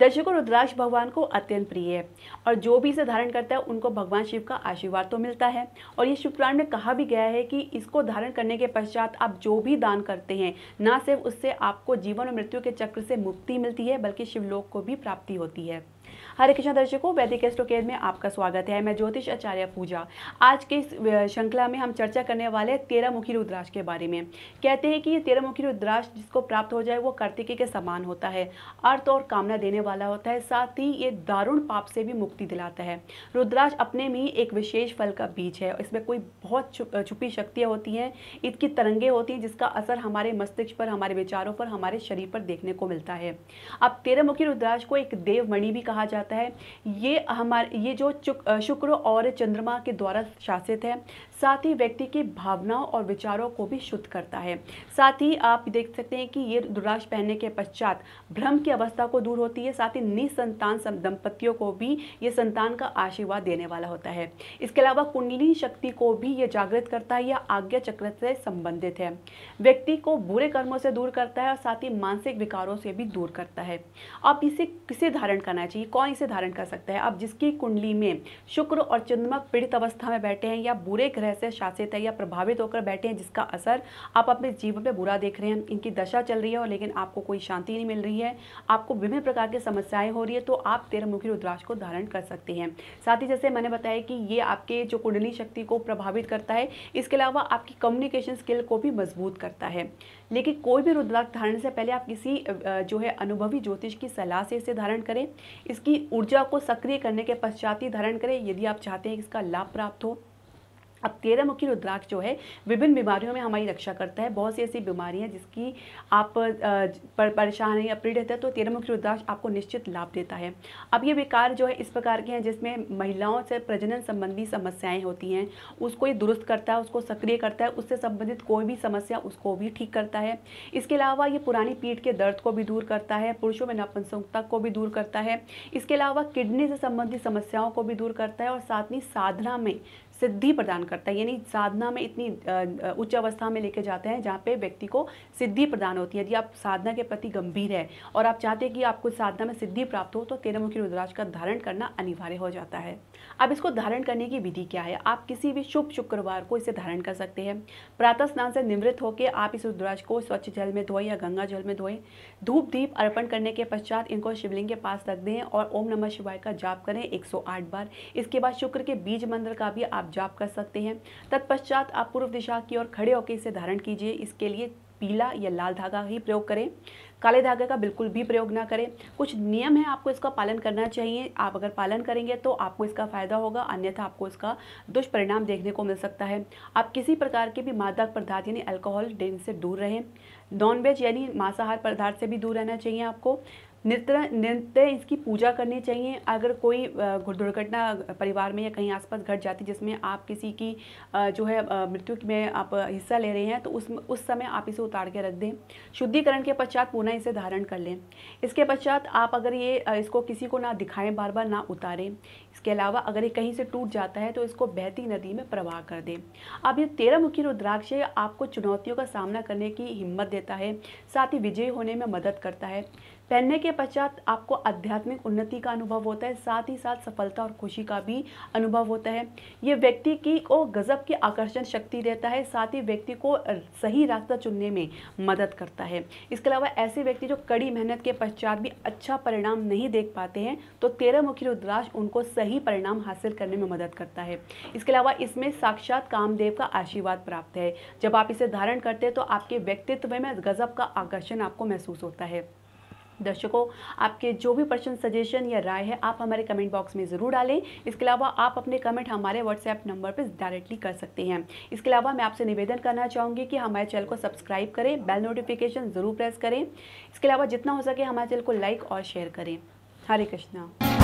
दर्शकों रुद्राक्ष भगवान को अत्यंत प्रिय है और जो भी इसे धारण करता है उनको भगवान शिव का आशीर्वाद तो मिलता है और ये शिवपुराण में कहा भी गया है कि इसको धारण करने के पश्चात आप जो भी दान करते हैं ना सिर्फ उससे आपको जीवन और मृत्यु के चक्र से मुक्ति मिलती है बल्कि शिवलोक को भी प्राप्ति होती है हरे कृष्ण दर्शकों वैदिक एस्ट्रो केयर में आपका स्वागत है मैं ज्योतिष आचार्य पूजा आज के इस श्रृंखला में हम चर्चा करने वाले हैं तेरह मुखी रुद्राक्ष के बारे में कहते हैं कि ये तेरह मुखी रुद्राक्ष जिसको प्राप्त हो जाए वो कार्तिकी के समान होता है अर्थ और कामना देने वाला होता है साथ ही ये दारुण पाप से भी मुक्ति दिलाता है रुद्राक्ष अपने में ही एक विशेष फल का बीज है इसमें कोई बहुत छुपी शक्तियाँ होती हैं इसकी तरंगे होती हैं जिसका असर हमारे मस्तिष्क पर हमारे विचारों पर हमारे शरीर पर देखने को मिलता है अब तेरह मुखी रुद्राक्ष को एक देवमणि भी कहा जाता है ये हमारे ये जो शुक्र और चंद्रमा के द्वारा शासित है साथ ही व्यक्ति की भावनाओं और विचारों को भी शुद्ध करता है साथ ही आप देख सकते हैं कि ये दुर्राश पहनने के पश्चात भ्रम की अवस्था को दूर होती है साथ ही निसंतान दंपतियों को भी ये संतान का आशीर्वाद देने वाला होता है इसके अलावा कुंडली शक्ति को भी ये जागृत करता है या आज्ञा चक्र से संबंधित है व्यक्ति को बुरे कर्मों से दूर करता है और साथ ही मानसिक विकारों से भी दूर करता है आप इसे किसे धारण करना चाहिए कौन इसे धारण कर सकता है आप जिसकी कुंडली में शुक्र और चंद्रमा पीड़ित अवस्था में बैठे हैं या बुरे ग्रह तरह से शासित है या प्रभावित होकर बैठे हैं जिसका असर आप अपने जीवन पर बुरा देख रहे हैं इनकी दशा चल रही है और लेकिन आपको कोई शांति नहीं मिल रही है आपको विभिन्न प्रकार की समस्याएं हो रही है तो आप तेरहमुखी रुद्राक्ष को धारण कर सकते हैं साथ ही जैसे मैंने बताया कि ये आपके जो कुंडली शक्ति को प्रभावित करता है इसके अलावा आपकी कम्युनिकेशन स्किल को भी मजबूत करता है लेकिन कोई भी रुद्राक्ष धारण से पहले आप किसी जो है अनुभवी ज्योतिष की सलाह से इसे धारण करें इसकी ऊर्जा को सक्रिय करने के पश्चात ही धारण करें यदि आप चाहते हैं कि इसका लाभ प्राप्त हो अब तेरह मुखी रुद्राक्ष जो है विभिन्न बीमारियों में हमारी रक्षा करता है बहुत सी ऐसी बीमारियां जिसकी आप परेशान हैं या पीड़ित है तो तेरह मुखी रुद्राक्ष आपको निश्चित लाभ देता है अब ये विकार जो है इस प्रकार के हैं जिसमें महिलाओं से प्रजनन संबंधी समस्याएं होती हैं उसको ये दुरुस्त करता है उसको सक्रिय करता है उससे संबंधित कोई भी समस्या उसको भी ठीक करता है इसके अलावा ये पुरानी पीठ के दर्द को भी दूर करता है पुरुषों में नपुंसकता को भी दूर करता है इसके अलावा किडनी से संबंधित समस्याओं को भी दूर करता है और साथ ही साधना में सिद्धि प्रदान करता है यानी साधना में इतनी उच्च अवस्था में लेके जाते हैं जहाँ पे व्यक्ति को सिद्धि प्रदान होती है यदि आप साधना के प्रति गंभीर है और आप चाहते हैं कि आपको साधना में सिद्धि प्राप्त हो तो तेरहमुखी रुद्राक्ष का धारण करना अनिवार्य हो जाता है अब इसको धारण करने की विधि क्या है आप किसी भी शुभ शुक्रवार को इसे धारण कर सकते हैं प्रातः स्नान से निवृत्त होकर आप इस रुद्राक्ष को स्वच्छ जल में धोएं या गंगा जल में धोएं धूप दीप अर्पण करने के पश्चात इनको शिवलिंग के पास रख दें और ओम नमः शिवाय का जाप करें 108 बार इसके बाद शुक्र के बीज मंत्र का भी आप जाप कर सकते हैं तत्पश्चात आप पूर्व दिशा की ओर खड़े होकर इसे धारण कीजिए इसके लिए पीला या लाल धागा ही प्रयोग करें काले धागे का बिल्कुल भी प्रयोग ना करें कुछ नियम है आपको इसका पालन करना चाहिए आप अगर पालन करेंगे तो आपको इसका फ़ायदा होगा अन्यथा आपको इसका दुष्परिणाम देखने को मिल सकता है आप किसी प्रकार के भी मादक पदार्थ यानी अल्कोहल डेन से दूर रहें नॉनवेज यानी मांसाहार पदार्थ से भी दूर रहना चाहिए आपको निरतर नृत्य इसकी पूजा करनी चाहिए अगर कोई दुर्घटना परिवार में या कहीं आसपास घट जाती जिसमें आप किसी की जो है मृत्यु में आप हिस्सा ले रहे हैं तो उस उस समय आप इसे उतार के रख दें शुद्धिकरण के पश्चात पुनः इसे धारण कर लें इसके पश्चात आप अगर ये इसको किसी को ना दिखाएं बार बार ना उतारें इसके अलावा अगर ये कहीं से टूट जाता है तो इसको बहती नदी में प्रवाह कर दें अब ये तेरह मुखी रुद्राक्ष आपको चुनौतियों का सामना करने की हिम्मत देता है साथ ही विजयी होने में मदद करता है पहनने के पश्चात आपको आध्यात्मिक उन्नति का अनुभव होता है साथ ही साथ सफलता और खुशी का भी अनुभव होता है ये व्यक्ति की को गज़ब की आकर्षण शक्ति रहता है साथ ही व्यक्ति को सही रास्ता चुनने में मदद करता है इसके अलावा ऐसे व्यक्ति जो कड़ी मेहनत के पश्चात भी अच्छा परिणाम नहीं देख पाते हैं तो तेरह मुखी रुद्राक्ष उनको सही परिणाम हासिल करने में मदद करता है इसके अलावा इसमें साक्षात कामदेव का आशीर्वाद प्राप्त है जब आप इसे धारण करते हैं तो आपके व्यक्तित्व में गज़ब का आकर्षण आपको महसूस होता है दर्शकों आपके जो भी पर्सन सजेशन या राय है आप हमारे कमेंट बॉक्स में ज़रूर डालें इसके अलावा आप अपने कमेंट हमारे व्हाट्सएप नंबर पर डायरेक्टली कर सकते हैं इसके अलावा मैं आपसे निवेदन करना चाहूँगी कि हमारे चैनल को सब्सक्राइब करें बेल नोटिफिकेशन ज़रूर प्रेस करें इसके अलावा जितना हो सके हमारे चैनल को लाइक और शेयर करें हरे कृष्णा